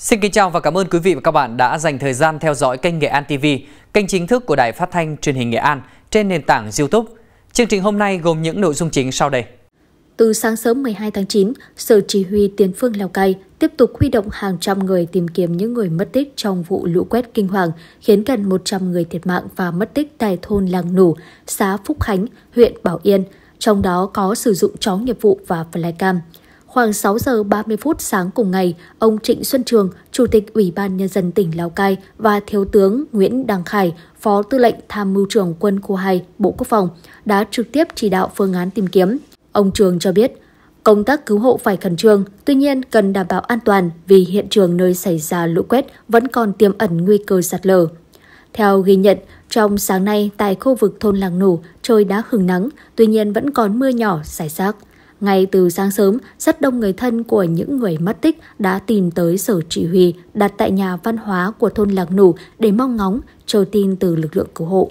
Xin kính chào và cảm ơn quý vị và các bạn đã dành thời gian theo dõi kênh Nghệ An TV, kênh chính thức của Đài Phát thanh Truyền hình Nghệ An trên nền tảng YouTube. Chương trình hôm nay gồm những nội dung chính sau đây. Từ sáng sớm 12 tháng 9, Sở Chỉ huy Tiền phương Lào Cai tiếp tục huy động hàng trăm người tìm kiếm những người mất tích trong vụ lũ quét kinh hoàng, khiến gần 100 người thiệt mạng và mất tích tại thôn Làng Nủ, xã Phúc Khánh, huyện Bảo Yên, trong đó có sử dụng chó nghiệp vụ và flycam. cam. Khoảng 6 giờ 30 phút sáng cùng ngày, ông Trịnh Xuân Trường, Chủ tịch Ủy ban Nhân dân tỉnh Lào Cai và Thiếu tướng Nguyễn Đăng Khải, Phó Tư lệnh Tham mưu trưởng quân khu 2 Bộ Quốc phòng, đã trực tiếp chỉ đạo phương án tìm kiếm. Ông Trường cho biết, Công tác cứu hộ phải khẩn trương, tuy nhiên cần đảm bảo an toàn vì hiện trường nơi xảy ra lũ quét vẫn còn tiềm ẩn nguy cơ sạt lở. Theo ghi nhận, trong sáng nay tại khu vực thôn Làng Nủ trời đã hừng nắng, tuy nhiên vẫn còn mưa nhỏ xảy rác. Ngay từ sáng sớm, rất đông người thân của những người mất tích đã tìm tới sở chỉ huy đặt tại nhà văn hóa của thôn Lạc Nủ để mong ngóng, chờ tin từ lực lượng cứu hộ.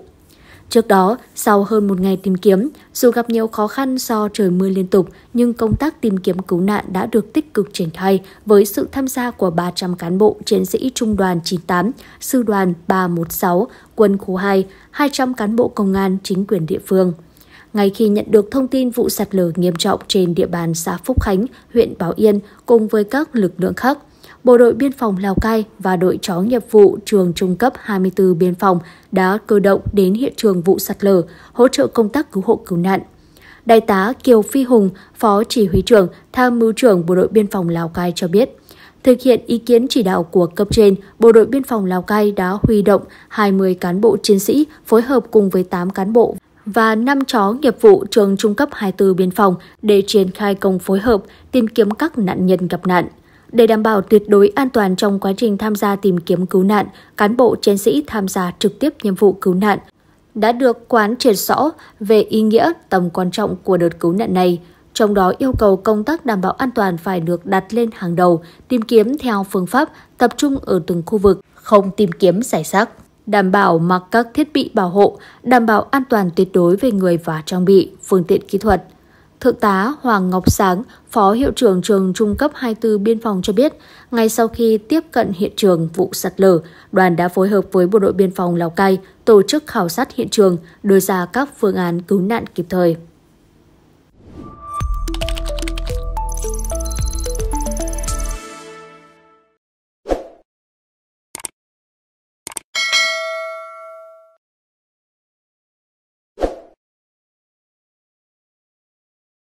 Trước đó, sau hơn một ngày tìm kiếm, dù gặp nhiều khó khăn do trời mưa liên tục, nhưng công tác tìm kiếm cứu nạn đã được tích cực triển khai với sự tham gia của 300 cán bộ chiến sĩ Trung đoàn 98, Sư đoàn 316, Quân khu 2, 200 cán bộ công an chính quyền địa phương. Ngay khi nhận được thông tin vụ sạt lở nghiêm trọng trên địa bàn xã Phúc Khánh, huyện Bảo Yên cùng với các lực lượng khác, Bộ đội Biên phòng Lào Cai và đội chó nghiệp vụ trường trung cấp 24 Biên phòng đã cơ động đến hiện trường vụ sạt lở, hỗ trợ công tác cứu hộ cứu nạn. Đại tá Kiều Phi Hùng, Phó Chỉ huy trưởng, Tham mưu trưởng Bộ đội Biên phòng Lào Cai cho biết, thực hiện ý kiến chỉ đạo của cấp trên, Bộ đội Biên phòng Lào Cai đã huy động 20 cán bộ chiến sĩ phối hợp cùng với 8 cán bộ và 5 chó nghiệp vụ trường trung cấp 24 biên phòng để triển khai công phối hợp tìm kiếm các nạn nhân gặp nạn. Để đảm bảo tuyệt đối an toàn trong quá trình tham gia tìm kiếm cứu nạn, cán bộ chiến sĩ tham gia trực tiếp nhiệm vụ cứu nạn đã được quán triệt rõ về ý nghĩa tầm quan trọng của đợt cứu nạn này, trong đó yêu cầu công tác đảm bảo an toàn phải được đặt lên hàng đầu, tìm kiếm theo phương pháp tập trung ở từng khu vực, không tìm kiếm giải sắc đảm bảo mặc các thiết bị bảo hộ, đảm bảo an toàn tuyệt đối về người và trang bị, phương tiện kỹ thuật. Thượng tá Hoàng Ngọc Sáng, Phó Hiệu trưởng trường Trung cấp 24 Biên phòng cho biết, ngay sau khi tiếp cận hiện trường vụ sạt lở, đoàn đã phối hợp với Bộ đội Biên phòng Lào Cai tổ chức khảo sát hiện trường, đưa ra các phương án cứu nạn kịp thời.